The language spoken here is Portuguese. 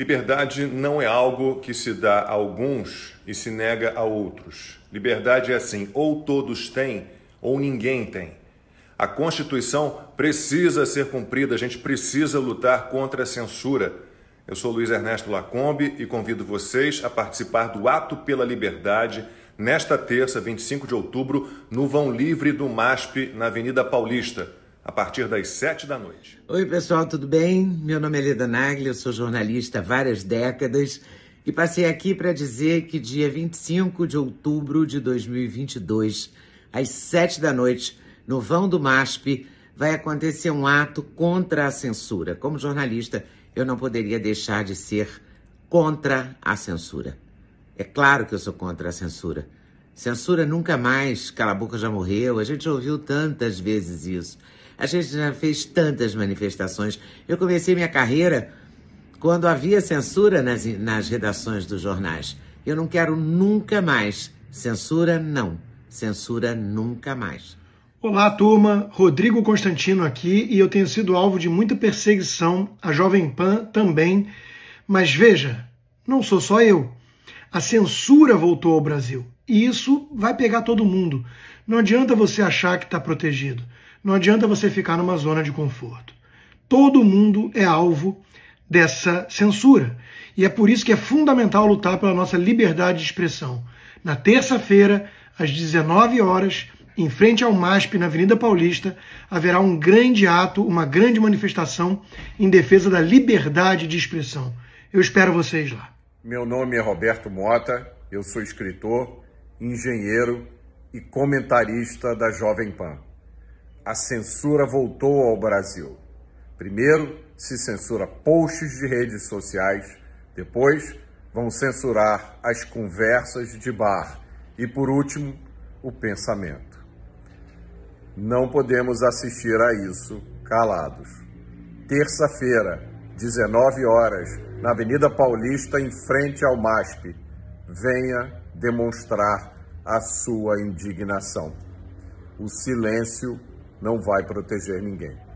Liberdade não é algo que se dá a alguns e se nega a outros. Liberdade é assim: ou todos têm, ou ninguém tem. A Constituição precisa ser cumprida, a gente precisa lutar contra a censura. Eu sou Luiz Ernesto Lacombe e convido vocês a participar do Ato pela Liberdade nesta terça, 25 de outubro, no Vão Livre do MASP, na Avenida Paulista a partir das sete da noite. Oi, pessoal, tudo bem? Meu nome é Leda Nagli, eu sou jornalista há várias décadas e passei aqui para dizer que dia 25 de outubro de 2022, às sete da noite, no vão do MASP, vai acontecer um ato contra a censura. Como jornalista, eu não poderia deixar de ser contra a censura. É claro que eu sou contra a censura. Censura nunca mais, cala a boca já morreu, a gente ouviu tantas vezes isso. A gente já fez tantas manifestações. Eu comecei minha carreira quando havia censura nas, nas redações dos jornais. Eu não quero nunca mais. Censura, não. Censura, nunca mais. Olá, turma. Rodrigo Constantino aqui e eu tenho sido alvo de muita perseguição, a Jovem Pan também. Mas veja, não sou só eu. A censura voltou ao Brasil e isso vai pegar todo mundo. Não adianta você achar que está protegido. Não adianta você ficar numa zona de conforto. Todo mundo é alvo dessa censura. E é por isso que é fundamental lutar pela nossa liberdade de expressão. Na terça-feira, às 19 horas, em frente ao MASP, na Avenida Paulista, haverá um grande ato, uma grande manifestação em defesa da liberdade de expressão. Eu espero vocês lá. Meu nome é Roberto Mota, eu sou escritor, engenheiro e comentarista da Jovem Pan a censura voltou ao Brasil. Primeiro, se censura posts de redes sociais, depois, vão censurar as conversas de bar e, por último, o pensamento. Não podemos assistir a isso calados. Terça-feira, 19 horas, na Avenida Paulista, em frente ao MASP. Venha demonstrar a sua indignação. O silêncio não vai proteger ninguém.